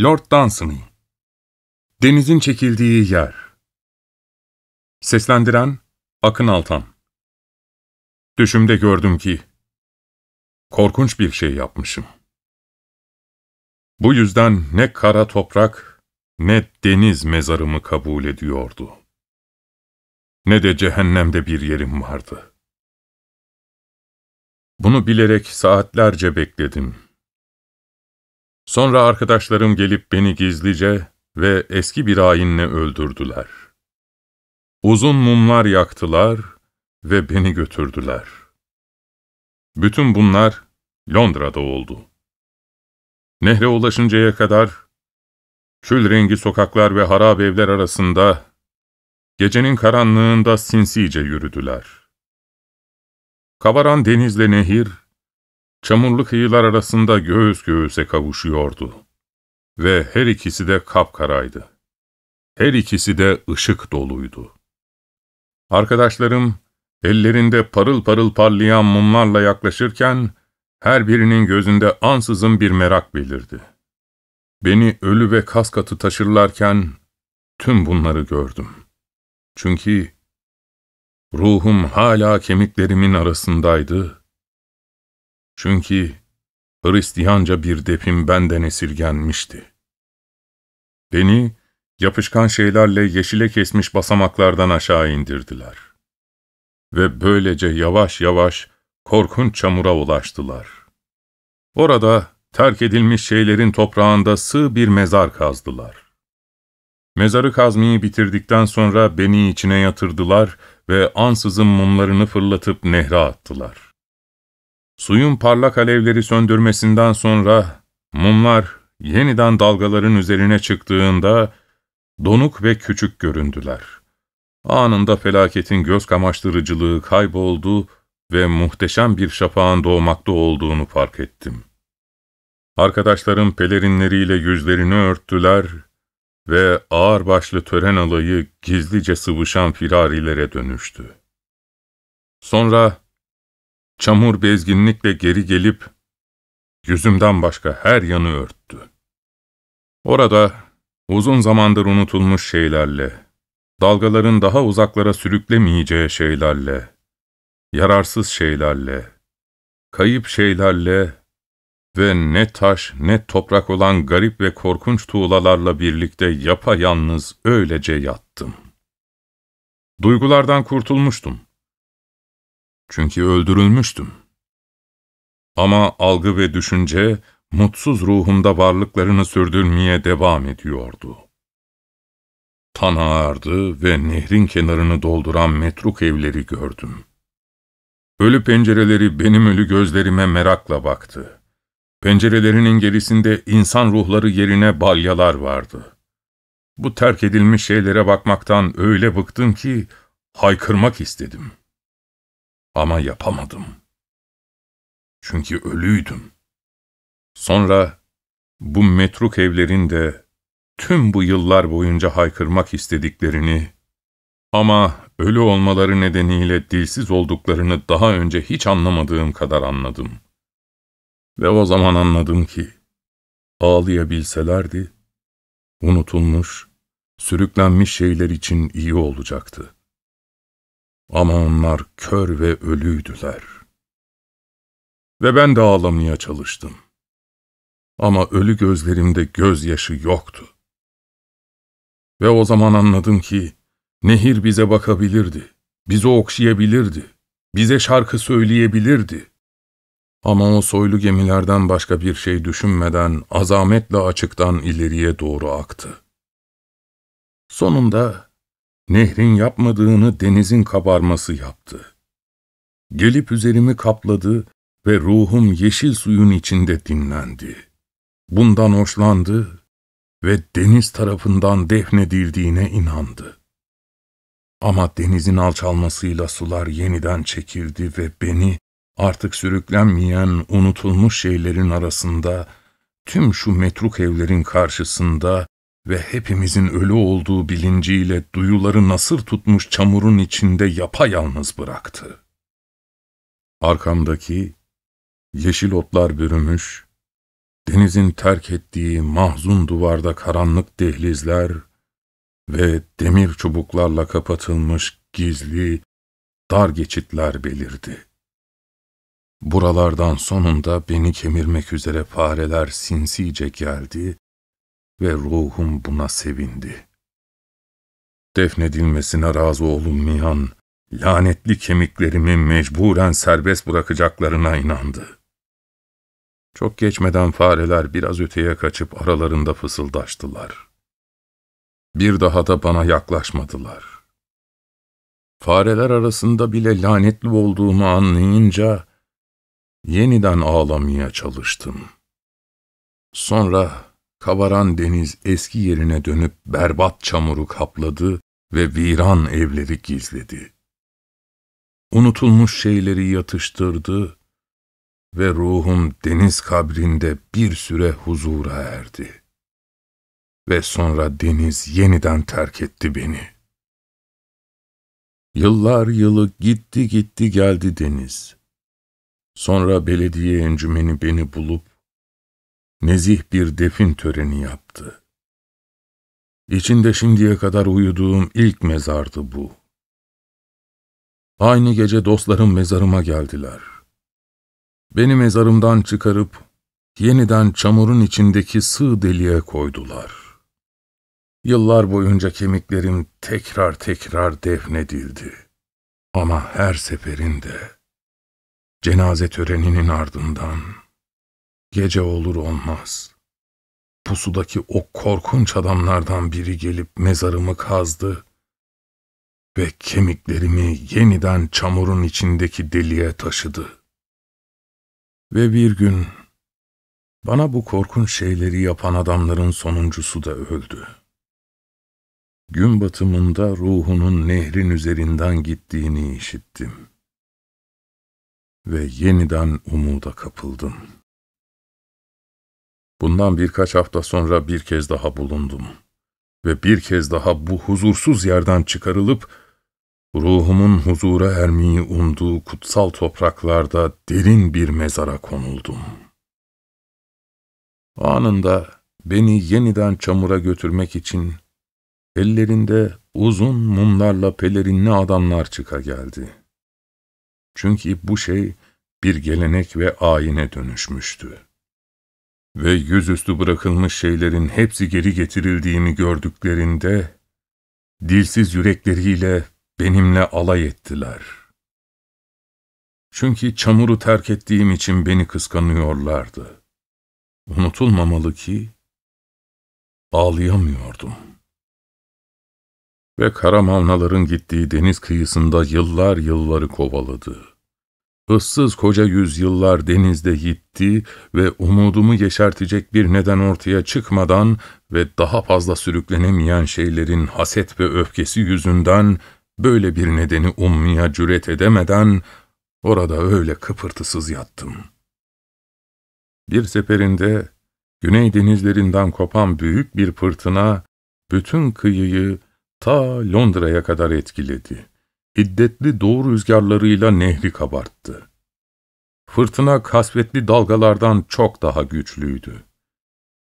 Lord Dunsany Denizin çekildiği yer Seslendiren Akın Altan Düşümde gördüm ki korkunç bir şey yapmışım. Bu yüzden ne kara toprak ne deniz mezarımı kabul ediyordu. Ne de cehennemde bir yerim vardı. Bunu bilerek saatlerce bekledim. Sonra arkadaşlarım gelip beni gizlice ve eski bir ayinle öldürdüler. Uzun mumlar yaktılar ve beni götürdüler. Bütün bunlar Londra'da oldu. Nehre ulaşıncaya kadar, kül rengi sokaklar ve harap evler arasında, gecenin karanlığında sinsice yürüdüler. Kabaran denizle nehir, Çamurlu kıyılar arasında göğüs göğüse kavuşuyordu. Ve her ikisi de kapkaraydı. Her ikisi de ışık doluydu. Arkadaşlarım, ellerinde parıl parıl parlayan mumlarla yaklaşırken, her birinin gözünde ansızın bir merak belirdi. Beni ölü ve kas katı taşırlarken, tüm bunları gördüm. Çünkü ruhum hala kemiklerimin arasındaydı çünkü Hristiyanca bir depim benden esirgenmişti. Beni yapışkan şeylerle yeşile kesmiş basamaklardan aşağı indirdiler. Ve böylece yavaş yavaş korkunç çamura ulaştılar. Orada terk edilmiş şeylerin toprağında sığ bir mezar kazdılar. Mezarı kazmayı bitirdikten sonra beni içine yatırdılar ve ansızın mumlarını fırlatıp nehre attılar. Suyun parlak alevleri söndürmesinden sonra mumlar yeniden dalgaların üzerine çıktığında donuk ve küçük göründüler. Anında felaketin göz kamaştırıcılığı kayboldu ve muhteşem bir şafağın doğmakta olduğunu fark ettim. Arkadaşlarım pelerinleriyle yüzlerini örttüler ve ağır başlı tören alayı gizlice sıvışan firarilere dönüştü. Sonra Çamur bezginlikle geri gelip yüzümden başka her yanı örttü. Orada uzun zamandır unutulmuş şeylerle, dalgaların daha uzaklara sürüklemeyeceği şeylerle, yararsız şeylerle, kayıp şeylerle ve ne taş ne toprak olan garip ve korkunç tuğlalarla birlikte yapayalnız öylece yattım. Duygulardan kurtulmuştum. Çünkü öldürülmüştüm. Ama algı ve düşünce mutsuz ruhumda varlıklarını sürdürmeye devam ediyordu. Tan ağardı ve nehrin kenarını dolduran metruk evleri gördüm. Ölü pencereleri benim ölü gözlerime merakla baktı. Pencerelerinin gerisinde insan ruhları yerine balyalar vardı. Bu terk edilmiş şeylere bakmaktan öyle bıktım ki haykırmak istedim.'' Ama yapamadım. Çünkü ölüydüm. Sonra bu metruk evlerin de tüm bu yıllar boyunca haykırmak istediklerini ama ölü olmaları nedeniyle dilsiz olduklarını daha önce hiç anlamadığım kadar anladım. Ve o zaman anladım ki ağlayabilselerdi, unutulmuş, sürüklenmiş şeyler için iyi olacaktı. Ama onlar kör ve ölüydüler. Ve ben de ağlamaya çalıştım. Ama ölü gözlerimde gözyaşı yoktu. Ve o zaman anladım ki nehir bize bakabilirdi, bizi okşayabilirdi, bize şarkı söyleyebilirdi. Ama o soylu gemilerden başka bir şey düşünmeden azametle açıktan ileriye doğru aktı. Sonunda Nehrin yapmadığını denizin kabarması yaptı. Gelip üzerimi kapladı ve ruhum yeşil suyun içinde dinlendi. Bundan hoşlandı ve deniz tarafından defnedildiğine inandı. Ama denizin alçalmasıyla sular yeniden çekildi ve beni artık sürüklenmeyen, unutulmuş şeylerin arasında, tüm şu metruk evlerin karşısında ve hepimizin ölü olduğu bilinciyle duyuları nasır tutmuş çamurun içinde yapayalnız bıraktı. Arkamdaki yeşil otlar bürümüş, denizin terk ettiği mahzun duvarda karanlık dehlizler ve demir çubuklarla kapatılmış gizli, dar geçitler belirdi. Buralardan sonunda beni kemirmek üzere fareler sinsice geldi ve ruhum buna sevindi. Defnedilmesine razı olun Mihan, lanetli kemiklerimi mecburen serbest bırakacaklarına inandı. Çok geçmeden fareler biraz öteye kaçıp aralarında fısıldaştılar. Bir daha da bana yaklaşmadılar. Fareler arasında bile lanetli olduğumu anlayınca yeniden ağlamaya çalıştım. Sonra Kabaran deniz eski yerine dönüp berbat çamuru kapladı ve viran evleri gizledi. Unutulmuş şeyleri yatıştırdı ve ruhum deniz kabrinde bir süre huzura erdi. Ve sonra deniz yeniden terk etti beni. Yıllar yılı gitti gitti geldi deniz. Sonra belediye encümeni beni bulup nezih bir defin töreni yaptı. İçinde şimdiye kadar uyuduğum ilk mezardı bu. Aynı gece dostlarım mezarıma geldiler. Beni mezarımdan çıkarıp yeniden çamurun içindeki sığ deliğe koydular. Yıllar boyunca kemiklerim tekrar tekrar defnedildi. Ama her seferinde cenaze töreninin ardından Gece olur olmaz. Pusudaki o korkunç adamlardan biri gelip mezarımı kazdı ve kemiklerimi yeniden çamurun içindeki deliğe taşıdı. Ve bir gün bana bu korkunç şeyleri yapan adamların sonuncusu da öldü. Gün batımında ruhunun nehrin üzerinden gittiğini işittim ve yeniden umuda kapıldım.'' Bundan birkaç hafta sonra bir kez daha bulundum. Ve bir kez daha bu huzursuz yerden çıkarılıp, ruhumun huzura ermeyi umduğu kutsal topraklarda derin bir mezara konuldum. Anında beni yeniden çamura götürmek için ellerinde uzun mumlarla pelerinli adamlar çıka geldi. Çünkü bu şey bir gelenek ve ayine dönüşmüştü ve yüzüstü bırakılmış şeylerin hepsi geri getirildiğini gördüklerinde, dilsiz yürekleriyle benimle alay ettiler. Çünkü çamuru terk ettiğim için beni kıskanıyorlardı. Unutulmamalı ki, ağlayamıyordum. Ve karamavnaların gittiği deniz kıyısında yıllar yılları kovaladı ıssız koca yüzyıllar denizde gitti ve umudumu yeşertecek bir neden ortaya çıkmadan ve daha fazla sürüklenemeyen şeylerin haset ve öfkesi yüzünden böyle bir nedeni ummaya cüret edemeden orada öyle kıpırtısız yattım. Bir seferinde güney denizlerinden kopan büyük bir fırtına bütün kıyıyı ta Londra'ya kadar etkiledi hiddetli doğu rüzgarlarıyla nehri kabarttı. Fırtına kasvetli dalgalardan çok daha güçlüydü.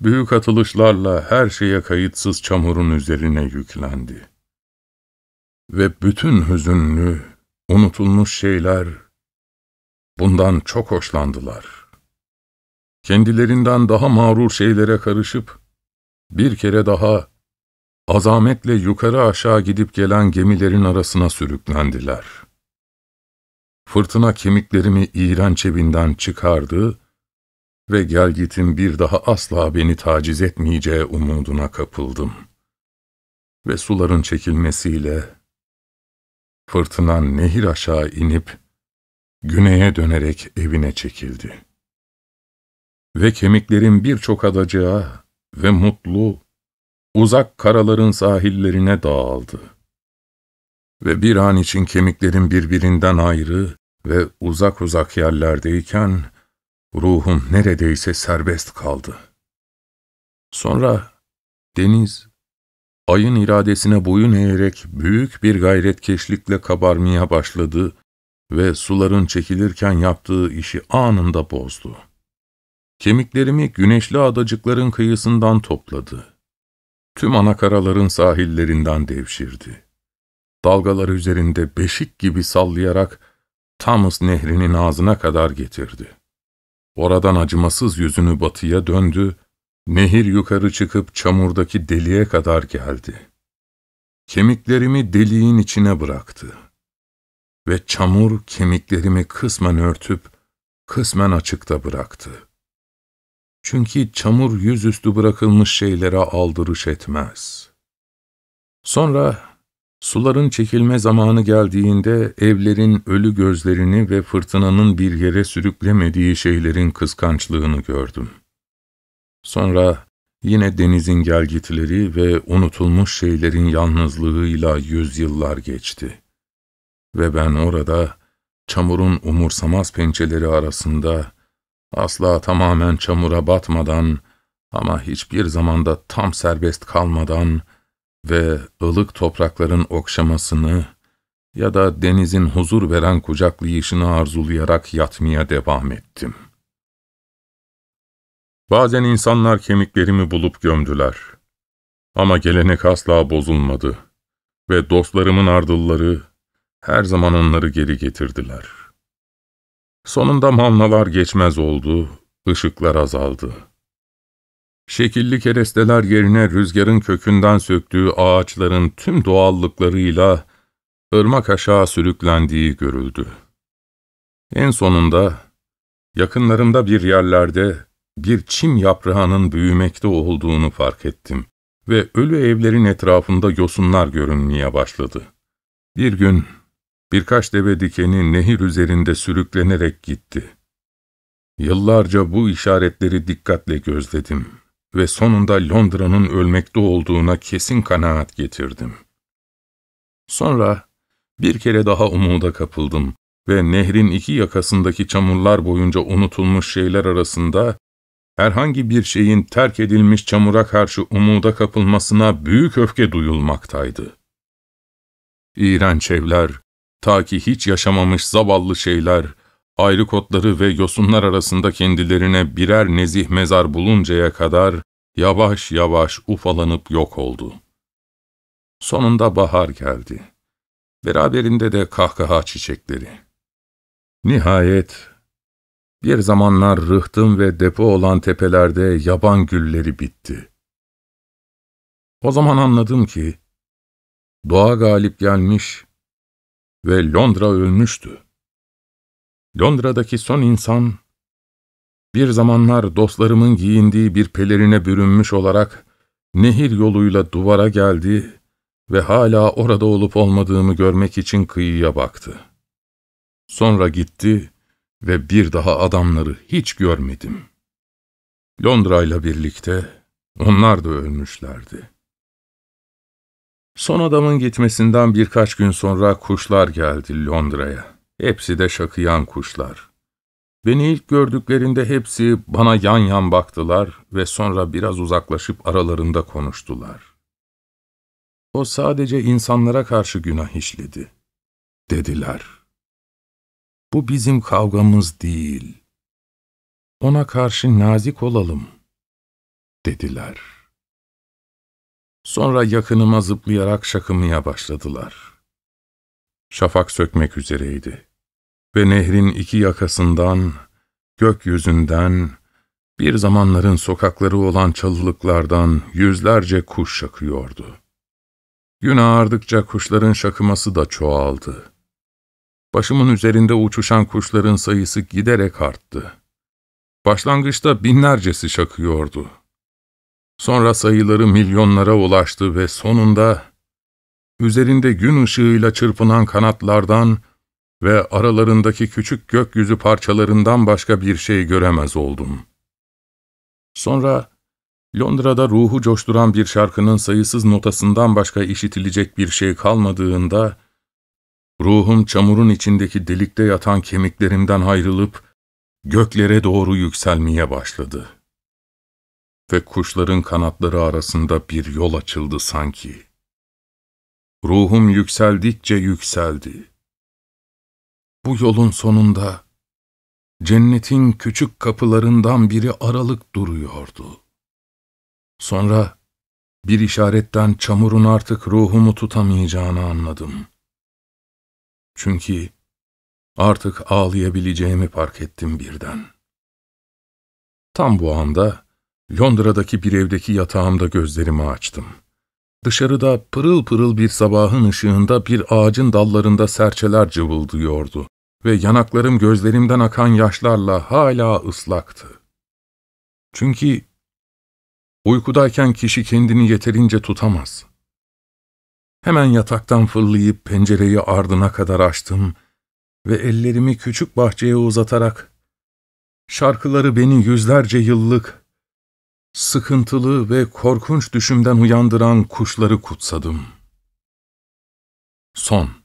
Büyük atılışlarla her şeye kayıtsız çamurun üzerine yüklendi. Ve bütün hüzünlü, unutulmuş şeyler bundan çok hoşlandılar. Kendilerinden daha mağrur şeylere karışıp bir kere daha azametle yukarı aşağı gidip gelen gemilerin arasına sürüklendiler. Fırtına kemiklerimi iğren evinden çıkardı ve gelgitin bir daha asla beni taciz etmeyeceği umuduna kapıldım. Ve suların çekilmesiyle fırtına nehir aşağı inip güneye dönerek evine çekildi. Ve kemiklerin birçok adacığa ve mutlu uzak karaların sahillerine dağıldı. Ve bir an için kemiklerim birbirinden ayrı ve uzak uzak yerlerdeyken, ruhum neredeyse serbest kaldı. Sonra deniz, ayın iradesine boyun eğerek büyük bir gayret keşlikle kabarmaya başladı ve suların çekilirken yaptığı işi anında bozdu. Kemiklerimi güneşli adacıkların kıyısından topladı tüm anakaraların sahillerinden devşirdi. Dalgalar üzerinde beşik gibi sallayarak Thames nehrinin ağzına kadar getirdi. Oradan acımasız yüzünü batıya döndü, nehir yukarı çıkıp çamurdaki deliğe kadar geldi. Kemiklerimi deliğin içine bıraktı. Ve çamur kemiklerimi kısmen örtüp, kısmen açıkta bıraktı.'' Çünkü çamur yüzüstü bırakılmış şeylere aldırış etmez. Sonra suların çekilme zamanı geldiğinde evlerin ölü gözlerini ve fırtınanın bir yere sürüklemediği şeylerin kıskançlığını gördüm. Sonra yine denizin gelgitleri ve unutulmuş şeylerin yalnızlığıyla yüzyıllar geçti. Ve ben orada çamurun umursamaz pençeleri arasında Asla tamamen çamura batmadan ama hiçbir zamanda tam serbest kalmadan ve ılık toprakların okşamasını ya da denizin huzur veren kucaklayışını arzulayarak yatmaya devam ettim. Bazen insanlar kemiklerimi bulup gömdüler. Ama gelenek asla bozulmadı ve dostlarımın ardılları her zaman onları geri getirdiler. Sonunda manlalar geçmez oldu, ışıklar azaldı. Şekilli keresteler yerine rüzgarın kökünden söktüğü ağaçların tüm doğallıklarıyla ırmak aşağı sürüklendiği görüldü. En sonunda, yakınlarımda bir yerlerde bir çim yaprağının büyümekte olduğunu fark ettim ve ölü evlerin etrafında yosunlar görünmeye başladı. Bir gün Birkaç deve dikeni nehir üzerinde sürüklenerek gitti. Yıllarca bu işaretleri dikkatle gözledim ve sonunda Londra'nın ölmekte olduğuna kesin kanaat getirdim. Sonra bir kere daha umuda kapıldım ve nehrin iki yakasındaki çamurlar boyunca unutulmuş şeyler arasında herhangi bir şeyin terk edilmiş çamura karşı umuda kapılmasına büyük öfke duyulmaktaydı. İğrenç evler, Ta ki hiç yaşamamış zavallı şeyler, ayrı kotları ve yosunlar arasında kendilerine birer nezih mezar buluncaya kadar yavaş yavaş ufalanıp yok oldu. Sonunda bahar geldi. Beraberinde de kahkaha çiçekleri. Nihayet bir zamanlar rıhtım ve depo olan tepelerde yaban gülleri bitti. O zaman anladım ki, doğa galip gelmiş ve Londra ölmüştü. Londra'daki son insan, bir zamanlar dostlarımın giyindiği bir pelerine bürünmüş olarak nehir yoluyla duvara geldi ve hala orada olup olmadığımı görmek için kıyıya baktı. Sonra gitti ve bir daha adamları hiç görmedim. Londra'yla birlikte onlar da ölmüşlerdi.'' Son adamın gitmesinden birkaç gün sonra kuşlar geldi Londra'ya. Hepsi de şakıyan kuşlar. Beni ilk gördüklerinde hepsi bana yan yan baktılar ve sonra biraz uzaklaşıp aralarında konuştular. O sadece insanlara karşı günah işledi, dediler. Bu bizim kavgamız değil. Ona karşı nazik olalım, dediler.'' Sonra yakınıma zıplayarak şakımaya başladılar. Şafak sökmek üzereydi. Ve nehrin iki yakasından, gökyüzünden, bir zamanların sokakları olan çalılıklardan yüzlerce kuş şakıyordu. Gün ağardıkça kuşların şakıması da çoğaldı. Başımın üzerinde uçuşan kuşların sayısı giderek arttı. Başlangıçta binlercesi şakıyordu. Sonra sayıları milyonlara ulaştı ve sonunda üzerinde gün ışığıyla çırpınan kanatlardan ve aralarındaki küçük gökyüzü parçalarından başka bir şey göremez oldum. Sonra Londra'da ruhu coşturan bir şarkının sayısız notasından başka işitilecek bir şey kalmadığında, ruhum çamurun içindeki delikte yatan kemiklerimden ayrılıp göklere doğru yükselmeye başladı.'' ve kuşların kanatları arasında bir yol açıldı sanki. Ruhum yükseldikçe yükseldi. Bu yolun sonunda cennetin küçük kapılarından biri aralık duruyordu. Sonra bir işaretten çamurun artık ruhumu tutamayacağını anladım. Çünkü artık ağlayabileceğimi fark ettim birden. Tam bu anda Londra'daki bir evdeki yatağımda gözlerimi açtım. Dışarıda pırıl pırıl bir sabahın ışığında bir ağacın dallarında serçeler cıvıldıyordu ve yanaklarım gözlerimden akan yaşlarla hala ıslaktı. Çünkü uykudayken kişi kendini yeterince tutamaz. Hemen yataktan fırlayıp pencereyi ardına kadar açtım ve ellerimi küçük bahçeye uzatarak şarkıları beni yüzlerce yıllık sıkıntılı ve korkunç düşümden uyandıran kuşları kutsadım. Son